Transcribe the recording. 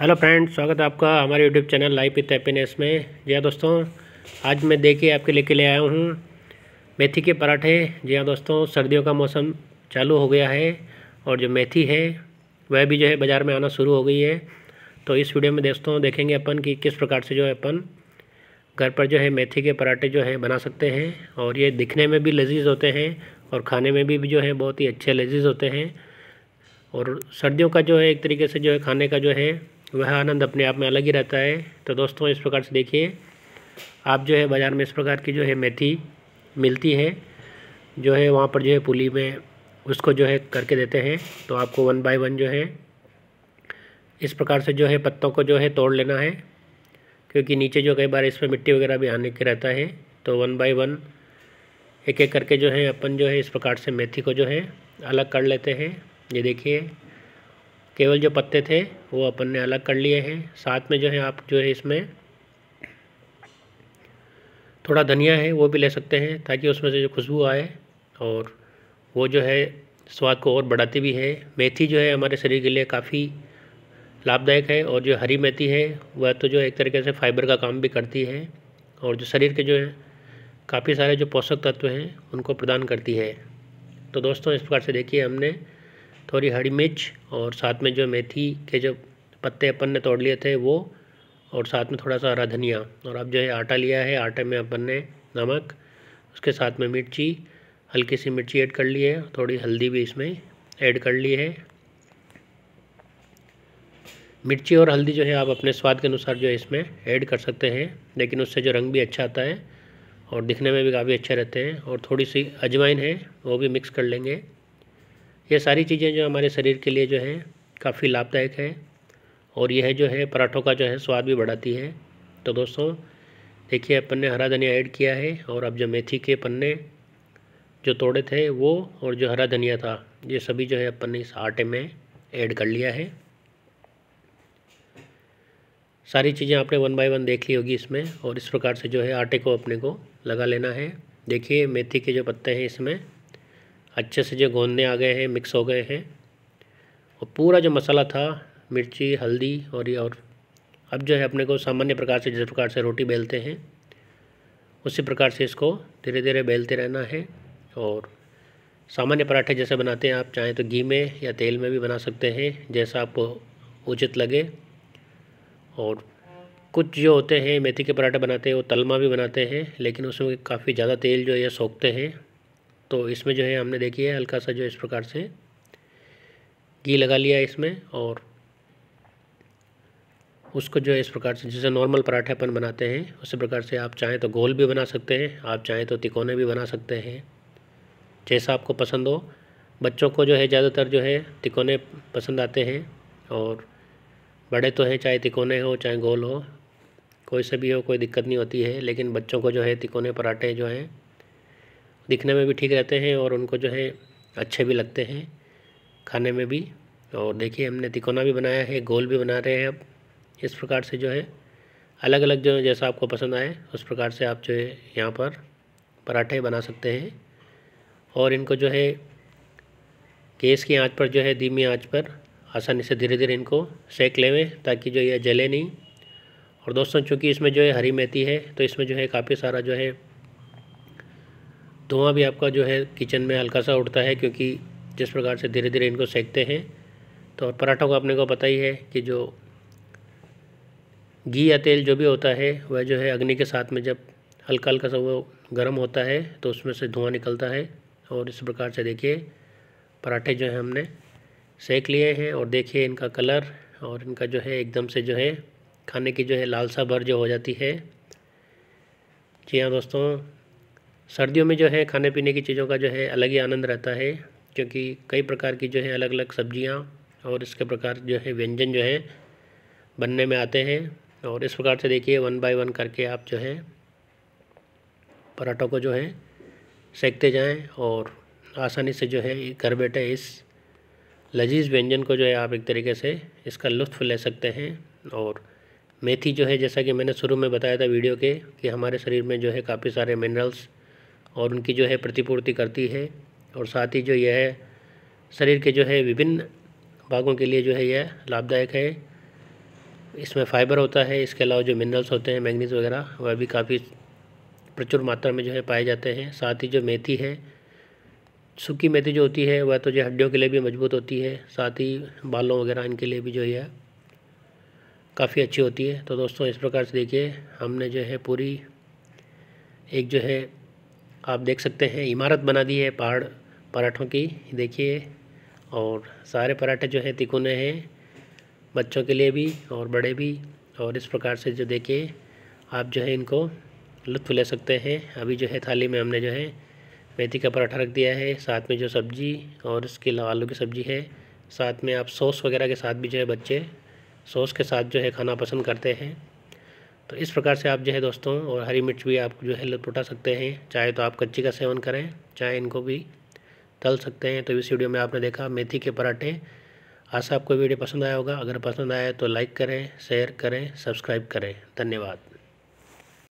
hello friend स्वागत है आपका हमारे YouTube channel life with happiness में जी हाँ दोस्तों आज मैं देखिए आपके लेके ले आया हूँ मेथी के पराठे जी हाँ दोस्तों सर्दियों का मौसम चालू हो गया है और जो मेथी है वह भी जो है बाज़ार में आना शुरू हो गई है तो इस वीडियो में दोस्तों देखेंगे अपन कि किस प्रकार से जो है अपन घर पर जो है मेथी के पराठे जो है बना सकते हैं और ये दिखने में भी लजीज होते हैं और खाने में भी जो है बहुत ही अच्छे लजीज होते हैं और सर्दियों का जो है एक तरीके से जो है खाने का जो है वह आनंद अपने आप में अलग ही रहता है तो दोस्तों इस प्रकार से देखिए आप जो है बाज़ार में इस प्रकार की जो है मेथी मिलती है जो है वहाँ पर जो है पुली में उसको जो है करके देते हैं तो आपको वन बाय वन जो है इस प्रकार से जो है पत्तों को जो है तोड़ लेना है क्योंकि नीचे जो कई बार इसमें मिट्टी वगैरह भी आने के रहता है तो वन बाय वन एक एक करके जो है अपन जो है इस प्रकार से मेथी को जो है अलग कर लेते हैं ये देखिए केवल जो पत्ते थे वो अपन ने अलग कर लिए हैं साथ में जो है आप जो है इसमें थोड़ा धनिया है वो भी ले सकते हैं ताकि उसमें से जो खुशबू आए और वो जो है स्वाद को और बढ़ाती भी है मेथी जो है हमारे शरीर के लिए काफ़ी लाभदायक है और जो हरी मेथी है वह तो जो एक तरीके से फाइबर का काम भी करती है और जो शरीर के जो है काफ़ी सारे जो पोषक तत्व हैं उनको प्रदान करती है तो दोस्तों इस प्रकार से देखिए हमने थोड़ी हरी मिर्च और साथ में जो मेथी के जो पत्ते अपन ने तोड़ लिए थे वो और साथ में थोड़ा सा हरा धनिया और अब जो है आटा लिया है आटे में अपन ने नमक उसके साथ में मिर्ची हल्की सी मिर्ची ऐड कर ली है थोड़ी हल्दी भी इसमें ऐड कर ली है मिर्ची और हल्दी जो है आप अपने स्वाद के अनुसार जो है इसमें ऐड कर सकते हैं लेकिन उससे जो रंग भी अच्छा आता है और दिखने में भी काफ़ी अच्छे रहते हैं और थोड़ी सी अजवाइन है वो भी मिक्स कर लेंगे ये सारी चीज़ें जो हमारे शरीर के लिए जो है काफ़ी लाभदायक है और यह जो है पराठों का जो है स्वाद भी बढ़ाती है तो दोस्तों देखिए अपन ने हरा धनिया ऐड किया है और अब जो मेथी के पन्ने जो तोड़े थे वो और जो हरा धनिया था ये सभी जो है अपन ने इस आटे में ऐड कर लिया है सारी चीज़ें आपने वन बाय वन देख ली होगी इसमें और इस प्रकार से जो है आटे को अपने को लगा लेना है देखिए मेथी के जो पत्ते हैं इसमें अच्छे से जो गोंदने आ गए हैं मिक्स हो गए हैं और पूरा जो मसाला था मिर्ची हल्दी और ये और अब जो है अपने को सामान्य प्रकार से जिस प्रकार से रोटी बेलते हैं उसी प्रकार से इसको धीरे धीरे बेलते रहना है और सामान्य पराठे जैसे बनाते हैं आप चाहें तो घी में या तेल में भी बना सकते हैं जैसा आपको उचित लगे और कुछ जो होते हैं मेथी के पराठे बनाते हैं वो तलमा भी बनाते हैं लेकिन उसमें काफ़ी ज़्यादा तेल जो है सोखते हैं तो इसमें जो है हमने देखी है हल्का सा जो इस प्रकार से घी लगा लिया इसमें और उसको जो है इस प्रकार से जैसे नॉर्मल पराठे अपन बनाते हैं उसी प्रकार से आप चाहें तो गोल भी बना सकते हैं आप चाहें तो तिकोने भी बना सकते हैं जैसा आपको पसंद हो बच्चों को जो है ज़्यादातर जो है तिकोने पसंद आते हैं और बड़े तो हैं चाहे तिकोने हो चाहे गोल हो कोई से भी हो कोई दिक्कत नहीं होती है लेकिन बच्चों को जो है तिकोने पराठे जो हैं दिखने में भी ठीक रहते हैं और उनको जो है अच्छे भी लगते हैं खाने में भी और देखिए हमने तिकोना भी बनाया है गोल भी बना रहे हैं अब इस प्रकार से जो है अलग अलग जो जैसा आपको पसंद आए उस प्रकार से आप जो है यहाँ पर पराठे बना सकते हैं और इनको जो है गैस की आंच पर जो है धीमी आंच पर आसानी से धीरे धीरे इनको सेक लेवें ताकि जो ये जले नहीं और दोस्तों चूँकि इसमें जो है हरी मेथी है तो इसमें जो है काफ़ी सारा जो है धुआं भी आपका जो है किचन में हल्का सा उठता है क्योंकि जिस प्रकार से धीरे धीरे इनको सेकते हैं तो पराठों का अपने को पता ही है कि जो घी या तेल जो भी होता है वह जो है अग्नि के साथ में जब हल्का हल्का सा वो गर्म होता है तो उसमें से धुआँ निकलता है और इस प्रकार से देखिए पराठे जो है हमने सेक लिए हैं और देखिए इनका कलर और इनका जो है एकदम से जो है खाने की जो है लालसा भर जो हो जाती है जी हाँ दोस्तों सर्दियों में जो है खाने पीने की चीज़ों का जो है अलग ही आनंद रहता है क्योंकि कई प्रकार की जो है अलग अलग सब्जियाँ और इसके प्रकार जो है व्यंजन जो है बनने में आते हैं और इस प्रकार से देखिए वन बाय वन करके आप जो है पराठों को जो है सेकते जाएं और आसानी से जो है घर बैठे इस लजीज व्यंजन को जो है आप एक तरीके से इसका लुत्फ़ ले सकते हैं और मेथी जो है जैसा कि मैंने शुरू में बताया था वीडियो के कि हमारे शरीर में जो है काफ़ी सारे मिनरल्स और उनकी जो है प्रतिपूर्ति करती है और साथ ही जो यह शरीर के जो है विभिन्न भागों के लिए जो है यह लाभदायक है इसमें फाइबर होता है इसके अलावा जो मिनरल्स होते हैं मैंगनीज वगैरह वह भी काफ़ी प्रचुर मात्रा में जो है पाए जाते हैं साथ ही जो मेथी है सूखी मेथी जो होती है वह तो जो हड्डियों के लिए भी मजबूत होती है साथ ही बालों वगैरह इनके लिए भी जो है काफ़ी अच्छी होती है तो दोस्तों इस प्रकार से देखिए हमने जो है पूरी एक जो है आप देख सकते हैं इमारत बना दी है पहाड़ पराठों की देखिए और सारे पराठे जो हैं तिकोने हैं बच्चों के लिए भी और बड़े भी और इस प्रकार से जो देखिए आप जो है इनको लुत्फ ले सकते हैं अभी जो है थाली में हमने जो है मेथी का पराठा रख दिया है साथ में जो सब्जी और इसके अलावा आलू की सब्जी है साथ में आप सॉस वगैरह के साथ भी जो है बच्चे सॉस के साथ जो है खाना पसंद करते हैं तो इस प्रकार से आप जो है दोस्तों और हरी मिर्च भी आप जो है लुट उठा सकते हैं चाहे तो आप कच्ची का सेवन करें चाहे इनको भी तल सकते हैं तो इस वीडियो में आपने देखा मेथी के पराठे आशा आपको वीडियो पसंद आया होगा अगर पसंद आया तो लाइक करें शेयर करें सब्सक्राइब करें धन्यवाद